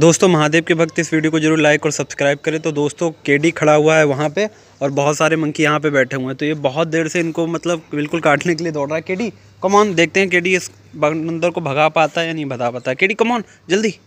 दोस्तों महादेव के भक्त इस वीडियो को जरूर लाइक और सब्सक्राइब करें तो दोस्तों केडी खड़ा हुआ है वहाँ पे और बहुत सारे मंकी यहाँ पे बैठे हुए हैं तो ये बहुत देर से इनको मतलब बिल्कुल काटने के लिए दौड़ रहा है केडी कमॉन देखते हैं केडी इस बंदर को भगा पाता है या नहीं भगा पाता है केडी कमॉन जल्दी